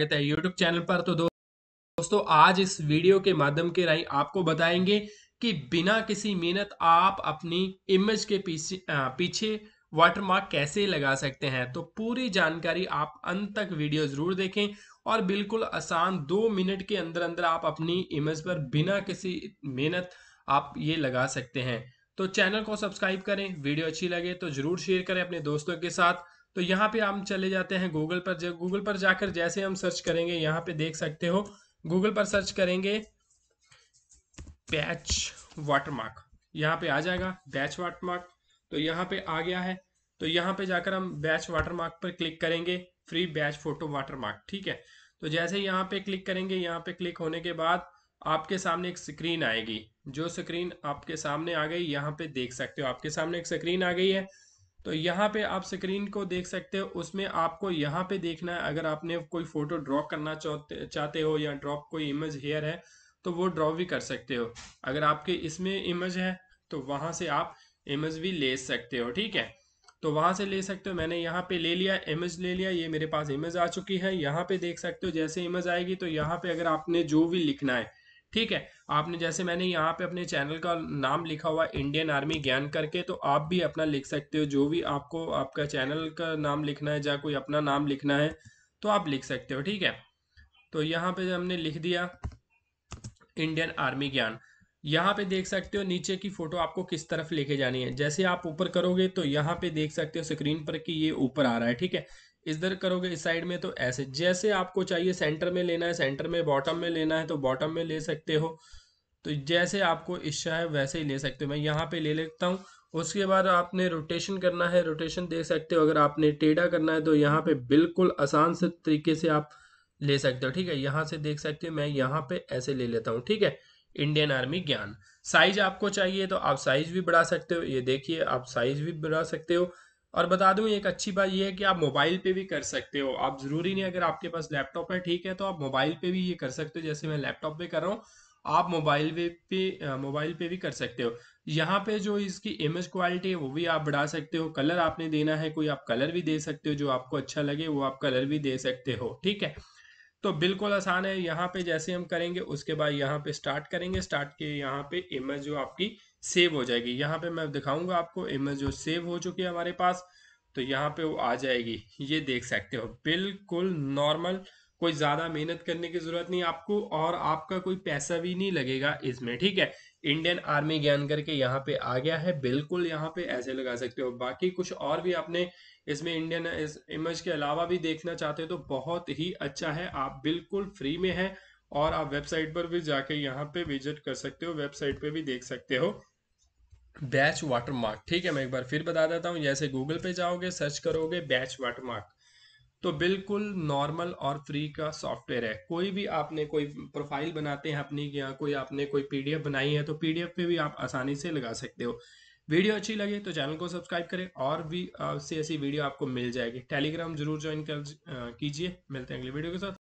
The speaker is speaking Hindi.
स्वागत है यूट्यूब चैनल पर तो दोस्तों आज इस वीडियो के माध्यम के राही आपको बताएंगे कि बिना किसी मेहनत आप अपनी इमेज के पीछे पीछे वाटरमार्क कैसे लगा सकते हैं तो पूरी जानकारी आप अंत तक वीडियो ज़रूर देखें और बिल्कुल आसान दो मिनट के अंदर अंदर आप अपनी इमेज पर बिना किसी मेहनत आप ये लगा सकते हैं तो चैनल को सब्सक्राइब करें वीडियो अच्छी लगे तो ज़रूर शेयर करें अपने दोस्तों के साथ तो यहाँ पे हम चले जाते हैं गूगल पर गूगल पर जाकर जैसे हम सर्च करेंगे यहाँ पे देख सकते हो गूगल पर सर्च करेंगे पैच वाटरमार्क यहाँ पे आ जाएगा बैच वाटरमार्क तो यहाँ पे आ गया है तो यहाँ पे जाकर हम बैच वाटरमार्क पर क्लिक करेंगे फ्री बैच फोटो वाटरमार्क ठीक है तो जैसे यहाँ पे क्लिक करेंगे यहाँ पे क्लिक होने के बाद आपके सामने एक स्क्रीन आएगी जो स्क्रीन आपके सामने आ गई यहाँ पे देख सकते हो आपके सामने एक स्क्रीन आ गई है तो यहाँ पे आप स्क्रीन को देख सकते हो उसमें आपको यहाँ पे देखना है अगर आपने कोई फोटो ड्रॉ करना चाहते चाहते हो या ड्रॉप कोई इमेज हेयर है तो वो ड्रॉ भी कर सकते हो अगर आपके इसमें इमेज है तो वहां से आप इमेज भी ले सकते हो ठीक है तो वहां से ले सकते हो मैंने यहाँ पे ले लिया इमेज ले लिया ये मेरे पास इमेज आ चुकी है यहाँ पे देख सकते हो जैसे इमेज आएगी तो यहाँ पे अगर आपने जो भी लिखना है ठीक है आपने जैसे मैंने यहाँ पे अपने चैनल का नाम लिखा हुआ इंडियन आर्मी ज्ञान करके तो आप भी अपना लिख सकते हो जो भी आपको आपका चैनल का नाम लिखना है या कोई अपना नाम लिखना है तो आप लिख सकते हो ठीक है तो यहाँ पे हमने लिख दिया इंडियन आर्मी ज्ञान यहाँ पे देख सकते हो नीचे की फोटो आपको किस तरफ लेके जानी है जैसे आप ऊपर करोगे तो यहाँ पे देख सकते हो स्क्रीन पर कि ये ऊपर आ रहा है ठीक है इधर करोगे इस साइड में तो ऐसे जैसे आपको चाहिए सेंटर में लेना है सेंटर में बॉटम में लेना है तो बॉटम में ले सकते हो तो जैसे आपको इच्छा है वैसे ही ले सकते हो मैं यहाँ पे ले लेता हूँ उसके बाद आपने रोटेशन करना है रोटेशन देख सकते हो अगर आपने टेढ़ा करना है तो यहाँ पे बिल्कुल आसान से तरीके से आप ले सकते हो ठीक है यहाँ से देख सकते हो मैं यहाँ पे ऐसे ले लेता हूँ ठीक है इंडियन आर्मी ज्ञान साइज आपको चाहिए तो आप साइज भी बढ़ा सकते हो ये देखिए आप साइज भी बढ़ा सकते हो और बता दूं एक अच्छी बात यह है कि आप मोबाइल पे भी कर सकते हो आप ज़रूरी नहीं अगर आपके पास लैपटॉप है ठीक है तो आप मोबाइल पे भी ये कर सकते हो जैसे मैं लैपटॉप पे कर रहा हूँ आप मोबाइल पे पे मोबाइल पे भी कर सकते हो यहाँ पे जो इसकी इमेज क्वालिटी है वो भी आप बढ़ा सकते हो कलर आपने देना है कोई आप कलर भी दे सकते हो जो आपको अच्छा लगे वो आप कलर भी दे सकते हो ठीक है तो बिल्कुल आसान है यहाँ पे जैसे हम करेंगे उसके बाद यहाँ पे स्टार्ट करेंगे स्टार्ट के यहाँ पे इमेज जो आपकी सेव हो जाएगी यहाँ पे मैं दिखाऊंगा आपको इमेज जो सेव हो चुकी है हमारे पास तो यहाँ पे वो आ जाएगी ये देख सकते हो बिल्कुल नॉर्मल कोई ज़्यादा मेहनत करने की ज़रूरत नहीं आपको और आपका कोई पैसा भी नहीं लगेगा इसमें ठीक है इंडियन आर्मी ज्ञान करके यहाँ पे आ गया है बिल्कुल यहाँ पे ऐसे लगा सकते हो बाकी कुछ और भी आपने इसमें इंडियन इस इमेज के अलावा भी देखना चाहते हो तो बहुत ही अच्छा है आप बिल्कुल फ्री में है और आप वेबसाइट पर भी जाके यहाँ पे विजिट कर सकते हो वेबसाइट पे भी देख सकते हो बैच वाटरमार्क ठीक है मैं एक बार फिर बता देता हूँ जैसे गूगल पे जाओगे सर्च करोगे बैच वाटरमार्क तो बिल्कुल नॉर्मल और फ्री का सॉफ्टवेयर है कोई भी आपने कोई प्रोफाइल बनाते हैं अपनी या कोई आपने कोई पीडीएफ बनाई है तो पीडीएफ पे भी आप आसानी से लगा सकते हो वीडियो अच्छी लगे तो चैनल को सब्सक्राइब करें और भी ऐसी ऐसी वीडियो आपको मिल जाएगी टेलीग्राम जरूर ज्वाइन कर कीजिए मिलते हैं अगले वीडियो के साथ